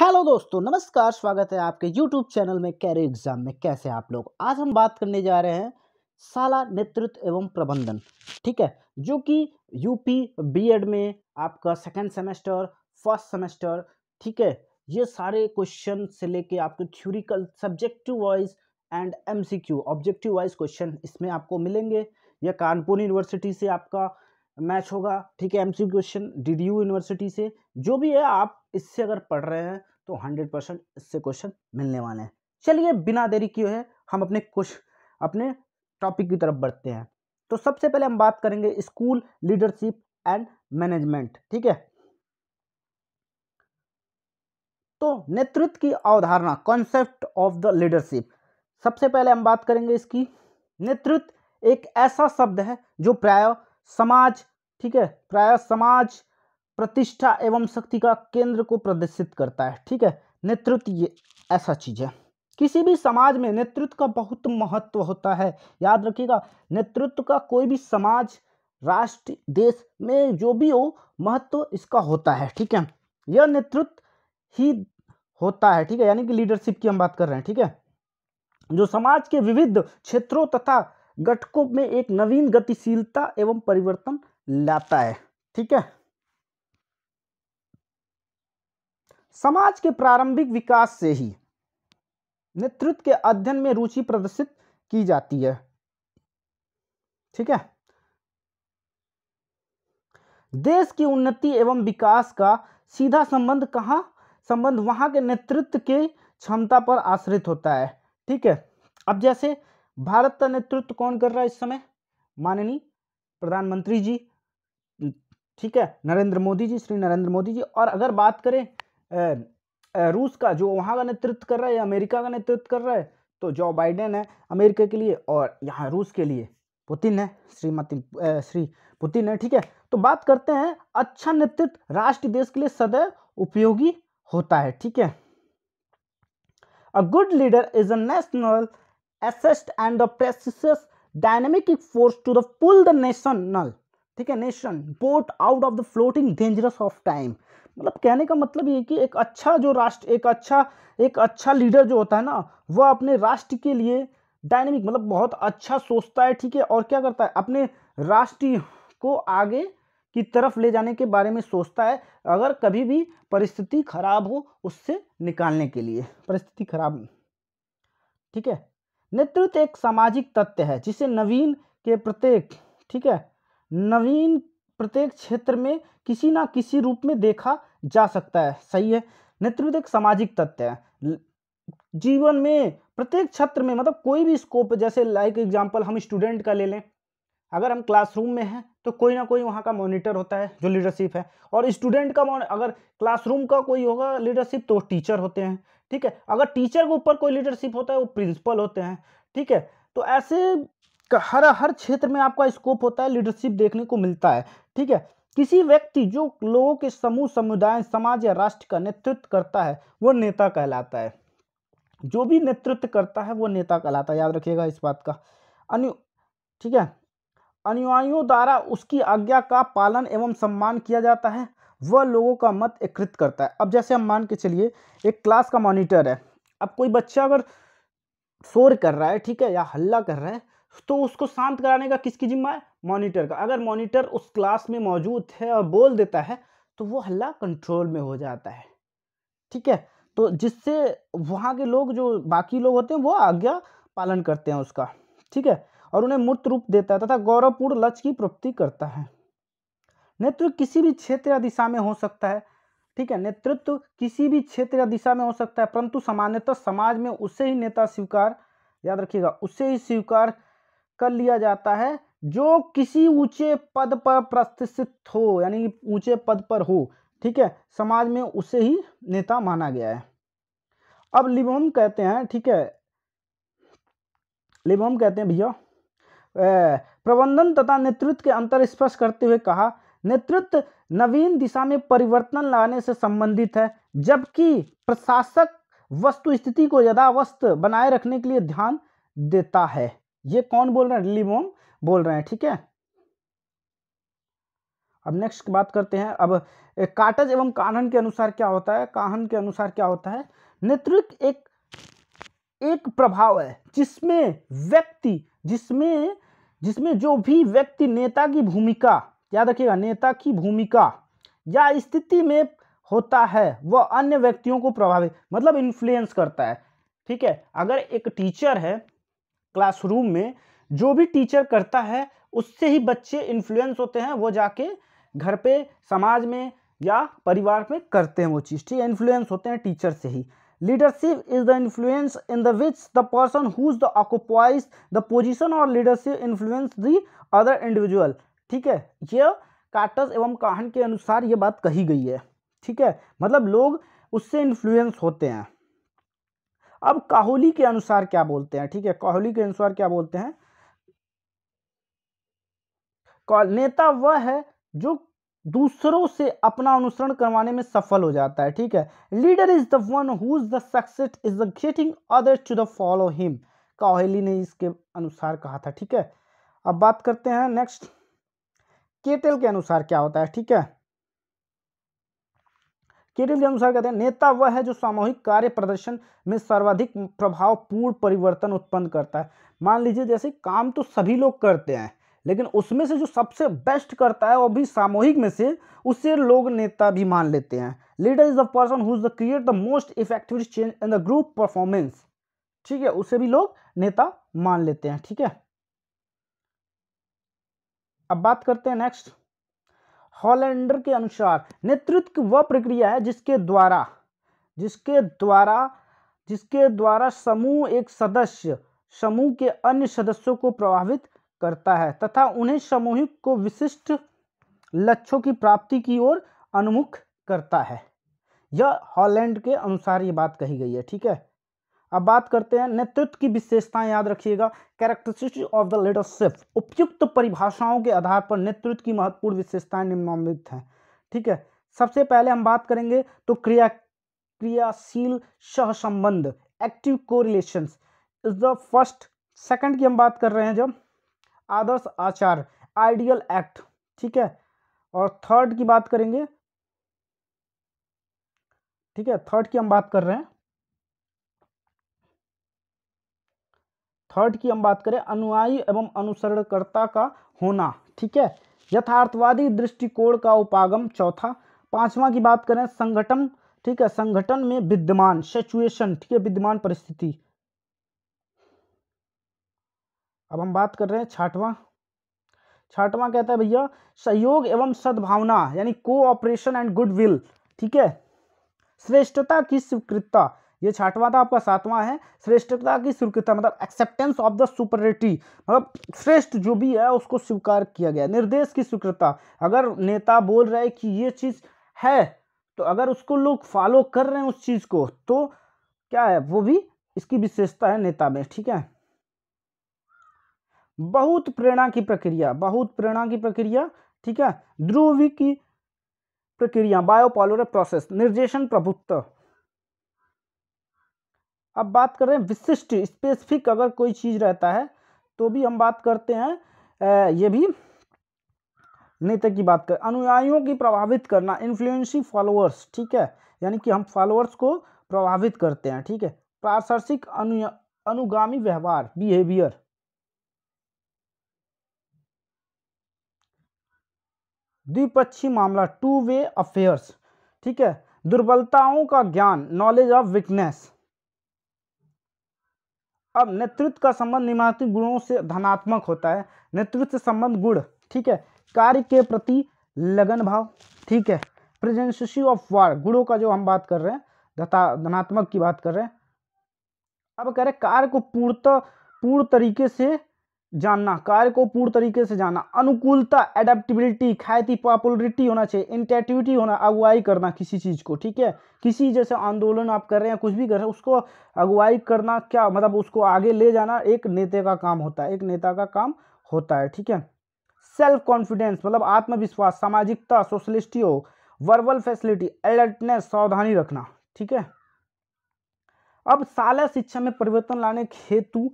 hello दोस्तों नमस्कार स्वागत है आपके यूट्यूब चैनल में कैरियर एग्जाम में कैसे आप लोग आज हम बात करने जा रहे हैं शाला नेतृत्व एवं प्रबंधन ठीक है जो कि यूपी बीएड में आपका सेकेंड सेमेस्टर फर्स्ट सेमेस्टर ठीक है ये सारे क्वेश्चन से लेके आपके theoretical subjective wise and M objective wise question इसमें आपको मिलेंगे या कानपुर यूनिवर्सिटी से आपका मैच होगा ठीक है एम क्वेश्चन डी यूनिवर्सिटी से जो भी है आप इससे अगर पढ़ रहे हैं तो हंड्रेड परसेंट इससे क्वेश्चन मिलने वाले हैं चलिए बिना देरी किए है हम अपने कुछ अपने टॉपिक की तरफ बढ़ते हैं तो सबसे पहले हम बात करेंगे स्कूल लीडरशिप एंड मैनेजमेंट ठीक है तो नेतृत्व की अवधारणा कॉन्सेप्ट ऑफ द लीडरशिप सबसे पहले हम बात करेंगे इसकी नेतृत्व एक ऐसा शब्द है जो प्राय समाज ठीक है प्राय समाज प्रतिष्ठा एवं शक्ति का केंद्र को प्रदर्शित करता है ठीक है नेतृत्व ये ऐसा चीज़ है किसी भी समाज में नेतृत्व का बहुत महत्व होता है याद रखिएगा नेतृत्व का कोई भी समाज राष्ट्र देश में जो भी हो महत्व इसका होता है ठीक है यह नेतृत्व ही होता है ठीक है यानी कि लीडरशिप की हम बात कर रहे हैं ठीक है जो समाज के विविध क्षेत्रों तथा घटकों में एक नवीन गतिशीलता एवं परिवर्तन लाता है ठीक है समाज के प्रारंभिक विकास से ही नेतृत्व के अध्ययन में रुचि प्रदर्शित की जाती है ठीक है देश की उन्नति एवं विकास का सीधा संबंध कहां संबंध वहां के नेतृत्व के क्षमता पर आश्रित होता है ठीक है अब जैसे भारत का नेतृत्व कौन कर रहा है इस समय माननीय प्रधानमंत्री जी ठीक है नरेंद्र मोदी जी श्री नरेंद्र मोदी जी और अगर बात करें रूस का जो वहाँ का नेतृत्व कर रहा है या अमेरिका का नेतृत्व कर रहा है तो जो बाइडेन है अमेरिका के लिए और यहाँ रूस के लिए पुतिन है श्रीमती श्री पुतिन है ठीक है तो बात करते हैं अच्छा नेतृत्व राष्ट्र देश के लिए सदैव उपयोगी होता है ठीक है a good leader is a national asset and the precious dynamic force to the pull the national ठीक है nation boat out of the floating dangerous of time मतलब कहने का मतलब ये कि एक अच्छा जो राष्ट्र एक अच्छा एक अच्छा लीडर जो होता है ना वह अपने राष्ट्र के लिए डायनेमिक मतलब बहुत अच्छा सोचता है ठीक है और क्या करता है अपने राष्ट्र को आगे की तरफ ले जाने के बारे में सोचता है अगर कभी भी परिस्थिति खराब हो उससे निकालने के लिए परिस्थिति खराब ठीक है नेतृत्व एक सामाजिक तथ्य है जिसे नवीन के प्रत्येक ठीक है नवीन प्रत्येक क्षेत्र में किसी ना किसी रूप में देखा जा सकता है सही है नेतृत्व एक सामाजिक तथ्य है जीवन में प्रत्येक छात्र में मतलब कोई भी स्कोप जैसे लाइक एग्जाम्पल हम स्टूडेंट का ले लें अगर हम क्लासरूम में हैं तो कोई ना कोई वहाँ का मॉनिटर होता है जो लीडरशिप है और स्टूडेंट का अगर क्लासरूम का कोई होगा लीडरशिप तो टीचर होते हैं ठीक है अगर टीचर के ऊपर कोई लीडरशिप होता है वो प्रिंसिपल होते हैं ठीक है तो ऐसे हर हर क्षेत्र में आपका स्कोप होता है लीडरशिप देखने को मिलता है ठीक है किसी व्यक्ति जो लोगों के समूह समुदाय समाज या राष्ट्र का नेतृत्व करता है वो नेता कहलाता है जो भी नेतृत्व करता है वो नेता कहलाता है याद रखिएगा इस बात का अनु ठीक है अनुयायियों द्वारा उसकी आज्ञा का पालन एवं सम्मान किया जाता है वह लोगों का मत एकत्रित करता है अब जैसे हम मान के चलिए एक क्लास का मॉनिटर है अब कोई बच्चा अगर शोर कर रहा है ठीक है या हल्ला कर रहा है तो उसको शांत कराने का किसकी जिम्मा है मॉनिटर का अगर मॉनिटर उस क्लास में मौजूद है और बोल देता है तो वो हल्ला कंट्रोल में हो जाता है ठीक है तो जिससे वहाँ के लोग जो बाकी लोग होते हैं वो आज्ञा पालन करते हैं उसका ठीक है और उन्हें मूर्त रूप देता है तथा गौरवपूर्ण लक्ष्य की प्राप्ति करता है नेतृत्व किसी भी क्षेत्र या दिशा में हो सकता है ठीक है नेतृत्व किसी भी क्षेत्र या दिशा में हो सकता है परंतु सामान्यतः समाज में उसे ही नेता स्वीकार याद रखिएगा उसे ही स्वीकार कर लिया जाता है जो किसी ऊंचे पद पर प्रतिष्ठित हो यानी ऊंचे पद पर हो ठीक है समाज में उसे ही नेता माना गया है अब लिबोम कहते हैं ठीक है लिबोम कहते हैं भैया प्रबंधन तथा नेतृत्व के अंतर स्पष्ट करते हुए कहा नेतृत्व नवीन दिशा में परिवर्तन लाने से संबंधित है जबकि प्रशासक वस्तु स्थिति को यदावस्थ बनाए रखने के लिए ध्यान देता है ये कौन बोल रहे हैं लिबोम बोल रहे हैं ठीक है अब नेक्स्ट बात करते हैं अब काटज एवं कानन के अनुसार क्या होता है काहन के अनुसार क्या होता है नेतृत्व एक एक प्रभाव है जिसमें व्यक्ति जिसमें जिसमें जो भी व्यक्ति नेता की भूमिका याद रखिएगा नेता की भूमिका या स्थिति में होता है वह अन्य व्यक्तियों को प्रभावित मतलब इन्फ्लुएंस करता है ठीक है अगर एक टीचर है क्लासरूम में जो भी टीचर करता है उससे ही बच्चे इन्फ्लुएंस होते हैं वो जाके घर पे समाज में या परिवार में करते हैं वो चीज़ ठीक है इन्फ्लुएंस होते हैं टीचर से ही is the influence in the which the person who is the occupies the position और leadership influence the other individual ठीक है ये कार्टस एवं काहन के अनुसार ये बात कही गई है ठीक है मतलब लोग उससे इन्फ्लुएंस होते हैं अब काहली के अनुसार क्या बोलते हैं ठीक है काहली के अनुसार क्या बोलते हैं नेता वह है जो दूसरों से अपना अनुसरण करवाने में सफल हो जाता है ठीक है leader is the one who is the success is the getting other to the follow him Kohli ने इसके अनुसार कहा था ठीक है अब बात करते हैं नेक्स्ट केटल के अनुसार क्या होता है ठीक है केटल के अनुसार कहते हैं नेता वह है जो सामूहिक कार्य प्रदर्शन में सर्वाधिक प्रभावपूर्ण परिवर्तन उत्पन्न करता है मान लीजिए जैसे काम तो सभी लोग करते हैं लेकिन उसमें से जो सबसे बेस्ट करता है वो भी सामूहिक में से उसे लोग नेता भी मान लेते हैं leader is the person who is the create the most effective change in the group performance ठीक है उसे भी लोग नेता मान लेते हैं ठीक है अब बात करते हैं नेक्स्ट हॉलैंडर के अनुसार नेतृत्व वह प्रक्रिया है जिसके द्वारा जिसके द्वारा जिसके द्वारा समूह एक सदस्य समूह के अन्य सदस्यों को प्रभावित करता है तथा उन्हें सामूहिक को विशिष्ट लक्ष्यों की प्राप्ति की ओर अनुमुख करता है यह हॉलैंड के अनुसार ये बात कही गई है ठीक है अब बात करते हैं नेतृत्व की विशेषताएं याद रखिएगा कैरेक्टरिस्टिक ऑफ द लीडरशिप उपयुक्त परिभाषाओं के आधार पर नेतृत्व की महत्वपूर्ण विशेषताएं निम्नलिखित हैं ठीक है सबसे पहले हम बात करेंगे तो क्रिया क्रियाशील सहसंबंध active correlations is the first second की हम बात कर रहे हैं जब आदर्श आचार आइडियल एक्ट ठीक है और थर्ड की बात करेंगे ठीक है थर्ड की हम बात कर रहे हैं थर्ड की हम बात करें अनुयायी एवं अनुसरणकर्ता का होना ठीक है यथार्थवादी दृष्टिकोण का उपागम चौथा पांचवा की बात करें संगठन ठीक है संगठन में विद्यमान सिचुएशन ठीक है विद्यमान परिस्थिति अब हम बात कर रहे हैं छाटवा छाटवा कहता है भैया सहयोग एवं सद्भावना यानी कोऑपरेशन एंड गुडविल ठीक है श्रेष्ठता की स्वीकृतता ये छाठवां था आपका सातवां है श्रेष्ठता की स्वीकृतता मतलब एक्सेप्टेंस ऑफ द सुपरिटी मतलब श्रेष्ठ जो भी है उसको स्वीकार किया गया निर्देश की स्वीकृतता अगर नेता बोल रहा है कि ये चीज़ है तो अगर उसको लोग फॉलो कर रहे हैं उस चीज़ को तो क्या है वो भी इसकी विशेषता है नेता में ठीक है बहुत प्रेरणा की प्रक्रिया बहुत प्रेरणा की प्रक्रिया ठीक है ध्रुवी की प्रक्रिया बायोपॉलोर प्रोसेस निर्देशन प्रभुत्व अब बात कर रहे हैं विशिष्ट स्पेसिफिक अगर कोई चीज़ रहता है तो भी हम बात करते हैं ये भी नेता की बात कर अनुयायियों की प्रभावित करना इन्फ्लुएंसी फॉलोअर्स ठीक है यानी कि हम फॉलोअर्स को प्रभावित करते हैं ठीक है अनु अनुगामी व्यवहार बिहेवियर द्विपक्षीय मामला टू वे अफेयर्स ठीक है दुर्बलताओं का ज्ञान नॉलेज ऑफ वीकनेस अब नेतृत्व का संबंध निमात्मक गुणों से धनात्मक होता है नेतृत्व से संबंध गुण ठीक है कार्य के प्रति लगन भाव ठीक है प्रेजेंसी ऑफ वार गुणों का जो हम बात कर रहे हैं धनात्मक की बात कर रहे हैं अब कह रहे कार्य को पूर्ण पूर्ण तरीके से जानना कार्य को पूर्ण तरीके से जानना अनुकूलता एडेप्टिबिलिटी ख्याति पॉपुलरिटी होना चाहिए इंटेटिविटी होना अगुवाई करना किसी चीज़ को ठीक है किसी जैसे आंदोलन आप कर रहे हैं कुछ भी कर रहे हैं उसको अगुवाई करना क्या मतलब उसको आगे ले जाना एक नेता का काम होता है एक नेता का काम होता है ठीक है सेल्फ कॉन्फिडेंस मतलब आत्मविश्वास सामाजिकता सोशलिस्टी हो वर्बल फैसिलिटी अलर्टनेस सावधानी रखना ठीक है अब शाला शिक्षा में परिवर्तन लाने हेतु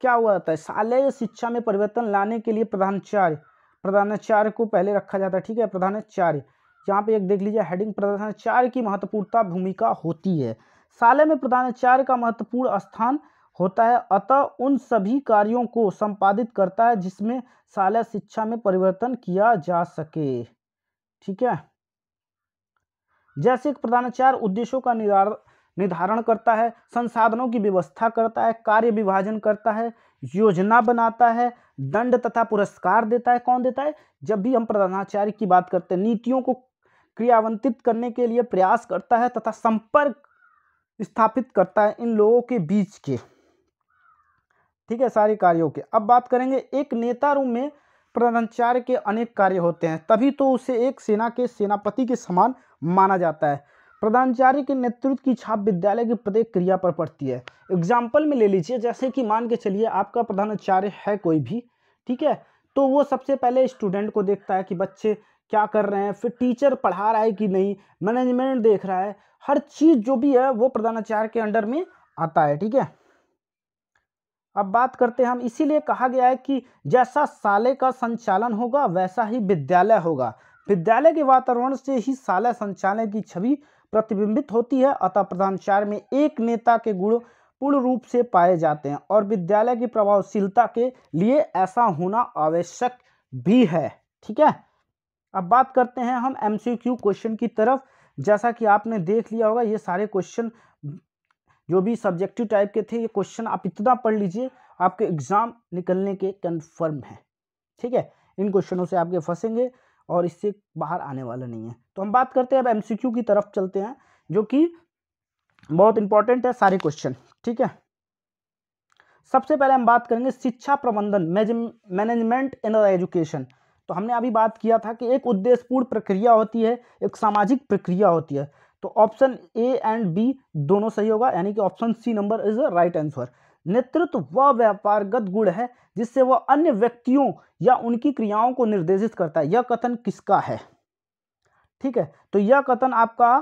क्या हुआ जाता है शालेय शिक्षा में परिवर्तन लाने के लिए प्रधानाचार्य प्रधानाचार्य को पहले रखा जाता है ठीक है प्रधानाचार्य यहाँ पे एक देख लीजिए हेडिंग प्रधानाचार्य की महत्वपूर्णता भूमिका होती है शालय में प्रधानाचार्य का महत्वपूर्ण स्थान होता है अतः उन सभी कार्यों को संपादित करता है जिसमें शालय शिक्षा में परिवर्तन किया जा सके ठीक है जैसे प्रधानाचार्य उद्देश्यों का निर्धारण निर्धारण करता है संसाधनों की व्यवस्था करता है कार्य विभाजन करता है योजना बनाता है दंड तथा पुरस्कार देता है कौन देता है जब भी हम प्रधानाचार्य की बात करते हैं नीतियों को क्रियावंतित करने के लिए प्रयास करता है तथा संपर्क स्थापित करता है इन लोगों के बीच के ठीक है सारे कार्यों के अब बात करेंगे एक नेता रूम में प्रधानाचार्य के अनेक कार्य होते हैं तभी तो उसे एक सेना के सेनापति के समान माना जाता है प्रधानाचार्य के नेतृत्व की छाप विद्यालय की प्रत्येक क्रिया पर पड़ती है एग्जाम्पल में ले लीजिए जैसे कि मान के चलिए आपका प्रधानाचार्य है कोई भी ठीक है तो वो सबसे पहले स्टूडेंट को देखता है कि बच्चे क्या कर रहे हैं फिर टीचर पढ़ा रहा है कि नहीं मैनेजमेंट देख रहा है हर चीज़ जो भी है वो प्रधानाचार्य के अंडर में आता है ठीक है अब बात करते हैं हम इसीलिए कहा गया है कि जैसा साले का संचालन होगा वैसा ही विद्यालय होगा विद्यालय के वातावरण से ही साले संचालन की छवि प्रतिबिंबित होती है अतः प्रधानाचार्य में एक नेता के गुण पूर्ण रूप से पाए जाते हैं और विद्यालय की प्रभावशीलता के लिए ऐसा होना आवश्यक भी है ठीक है अब बात करते हैं हम एम क्वेश्चन की तरफ जैसा कि आपने देख लिया होगा ये सारे क्वेश्चन जो भी सब्जेक्टिव टाइप के थे ये क्वेश्चन आप इतना पढ़ लीजिए आपके एग्ज़ाम निकलने के कन्फर्म है ठीक है इन क्वेश्चनों से आपके फंसेंगे और इससे बाहर आने वाला नहीं है तो हम बात करते हैं अब एम की तरफ चलते हैं जो कि बहुत इंपॉर्टेंट है सारे क्वेश्चन ठीक है सबसे पहले हम बात करेंगे शिक्षा प्रबंधन मैनेजमेंट इन एजुकेशन तो हमने अभी बात किया था कि एक उद्देश्यपूर्ण प्रक्रिया होती है एक सामाजिक प्रक्रिया होती है तो ऑप्शन ए एंड बी दोनों सही होगा यानी कि option C number is right answer नेतृत्व वह व्यापारगत गुण है जिससे वह अन्य व्यक्तियों या उनकी क्रियाओं को निर्देशित करता है यह कथन किसका है ठीक है तो यह कथन आपका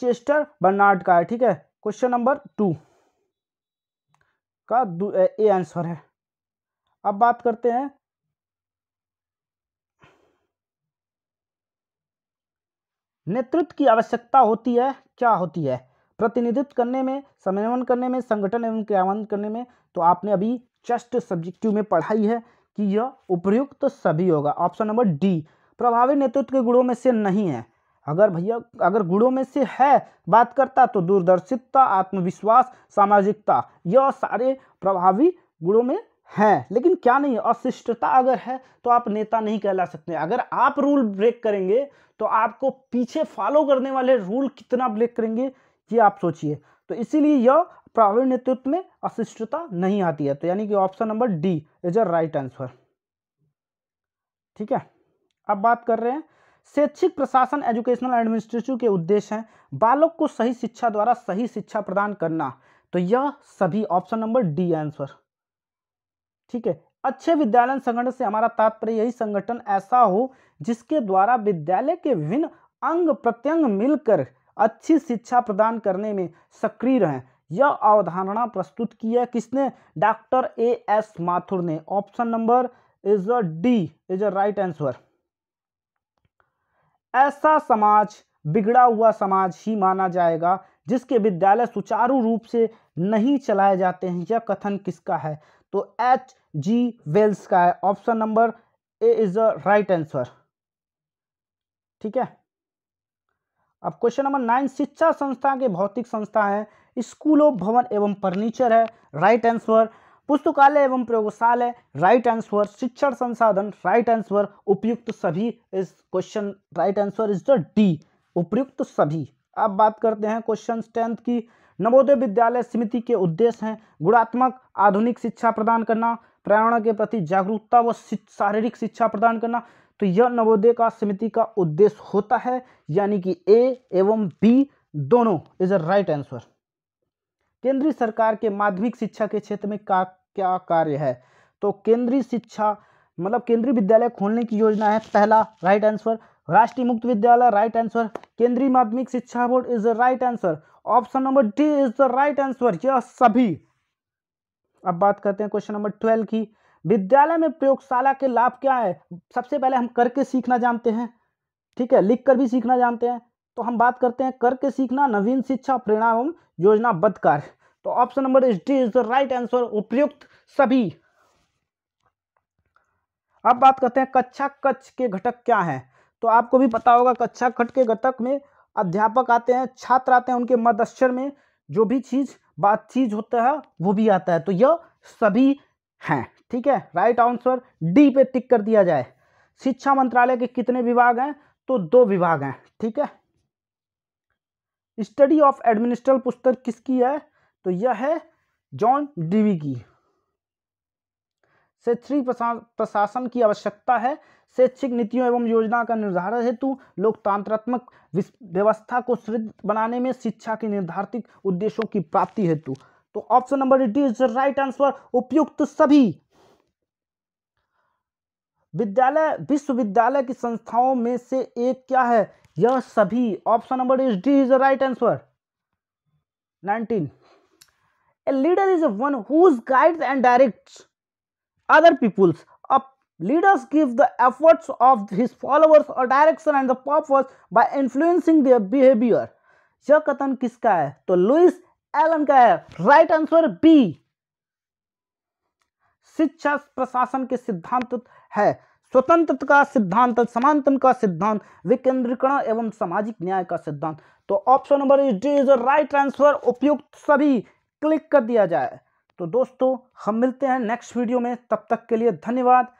चेस्टर बर्नार्ड का है ठीक है क्वेश्चन नंबर टू का ए आंसर है अब बात करते हैं नेतृत्व की आवश्यकता होती है क्या होती है प्रतिनिधित्व करने में समन्वयन करने में संगठन एवं क्रियान्वयन करने में तो आपने अभी जस्ट सब्जेक्टिव में पढ़ाई है कि यह उपयुक्त तो सभी होगा ऑप्शन नंबर डी प्रभावी नेतृत्व के गुणों में से नहीं है अगर भैया अगर गुणों में से है बात करता तो दूरदर्शिता आत्मविश्वास सामाजिकता यह सारे प्रभावी गुणों में हैं लेकिन क्या नहीं है अशिष्टता अगर है तो आप नेता नहीं कहला सकते अगर आप रूल ब्रेक करेंगे तो आपको पीछे फॉलो करने वाले रूल कितना ब्रेक करेंगे ये आप सोचिए तो इसीलिए यह प्रभावी नेतृत्व में अशिष्टता नहीं आती है तो यानी कि option number D is a right answer ठीक है अब बात कर रहे हैं शैक्षिक प्रशासन एजुकेशनल एडमिनिस्ट्रेशन के उद्देश्य हैं बालक को सही शिक्षा द्वारा सही शिक्षा प्रदान करना तो यह सभी ऑप्शन नंबर डी आंसर ठीक है अच्छे विद्यालय संगठन से हमारा तात्पर्य यही संगठन ऐसा हो जिसके द्वारा विद्यालय के विभिन्न अंग प्रत्यंग मिलकर अच्छी शिक्षा प्रदान करने में सक्रिय रहें यह अवधारणा प्रस्तुत की है किसने डॉक्टर ए एस माथुर ने option number is a D is a right answer ऐसा समाज बिगड़ा हुआ समाज ही माना जाएगा जिसके विद्यालय सुचारू रूप से नहीं चलाए जाते हैं यह कथन किसका है तो एच जी वेल्स का है option number A is a right answer ठीक है अब क्वेश्चन नंबर नाइन शिक्षा संस्था के भौतिक संस्था है स्कूलों भवन एवं फर्नीचर है राइट आंसर पुस्तकालय एवं प्रयोगशाला राइट आंसर शिक्षण संसाधन राइट आंसर उपयुक्त सभी इस question right answer is the D उपयुक्त सभी अब बात करते हैं क्वेश्चन टेंथ की नवोदय विद्यालय समिति के उद्देश्य हैं गुणात्मक आधुनिक शिक्षा प्रदान करना पर्यावरण के प्रति जागरूकता व शारीरिक शिक्षा प्रदान करना तो यह नवोदय का समिति का उद्देश्य होता है यानी कि ए एवं बी दोनों इज अ राइट आंसर केंद्रीय सरकार के माध्यमिक शिक्षा के क्षेत्र में का क्या कार्य है तो केंद्रीय शिक्षा मतलब केंद्रीय विद्यालय खोलने की योजना है पहला राइट आंसर राष्ट्रीय मुक्त विद्यालय राइट आंसर केंद्रीय माध्यमिक शिक्षा board is the right answer option number D is the right answer यह सभी अब बात करते हैं क्वेश्चन नंबर ट्वेल्व की विद्यालय में प्रयोगशाला के लाभ क्या है सबसे पहले हम करके सीखना जानते हैं ठीक है लिख कर भी सीखना जानते हैं तो हम बात करते हैं करके सीखना नवीन शिक्षा प्रेरणा एवं बद कार्य तो option number is D is the right answer उपयुक्त सभी अब बात करते हैं कक्षा कक्ष के घटक क्या हैं तो आपको भी पता होगा कक्षा कट के घटक में अध्यापक आते हैं छात्र आते हैं उनके अक्षर में जो भी चीज़ बात चीज होता है वो भी आता है तो यह सभी हैं ठीक है राइट आंसर डी पे टिक कर दिया जाए शिक्षा मंत्रालय के कितने विभाग हैं तो दो विभाग हैं ठीक है स्टडी ऑफ एडमिनिस्ट्रल पुस्तक किसकी है तो यह है जॉन डीवी की शैक्षणिक प्रशासन की आवश्यकता है शैक्षिक नीतियों एवं योजना का निर्धारण हेतु लोकतांत्रात्मक व्यवस्था को सुदृढ़ बनाने में शिक्षा के निर्धारित उद्देश्यों की प्राप्ति हेतु तो option number D is right answer उपयुक्त सभी विद्यालय विश्वविद्यालय की संस्थाओं में से एक क्या है यह सभी option number is D is right answer nineteen A leader is one whose guides and direct other peoples leaders give the efforts of his followers और direction and the purpose by influencing their behaviour यह कथन किसका है तो Louis Elon का है right answer B शिक्षा प्रशासन के सिद्धांत है स्वतंत्रता का सिद्धांत समानतन का सिद्धांत विकेंद्रीकरण एवं सामाजिक न्याय का सिद्धांत तो option number is D is right answer उपयुक्त सभी क्लिक कर दिया जाए तो दोस्तों हम मिलते हैं नेक्स्ट वीडियो में तब तक के लिए धन्यवाद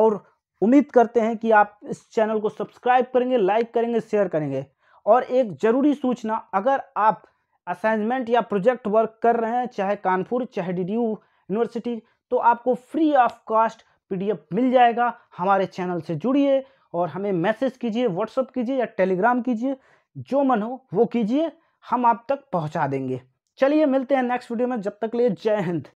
और उम्मीद करते हैं कि आप इस चैनल को सब्सक्राइब करेंगे लाइक करेंगे शेयर करेंगे और एक ज़रूरी सूचना अगर आप असाइनमेंट या प्रोजेक्ट वर्क कर रहे हैं चाहे कानपुर चाहे डी यूनिवर्सिटी तो आपको फ्री ऑफ कॉस्ट पीडीएफ मिल जाएगा हमारे चैनल से जुड़िए और हमें मैसेज कीजिए व्हाट्सअप कीजिए या टेलीग्राम कीजिए जो मन हो वो कीजिए हम आप तक पहुंचा देंगे चलिए मिलते हैं नेक्स्ट वीडियो में जब तक लिए जय हिंद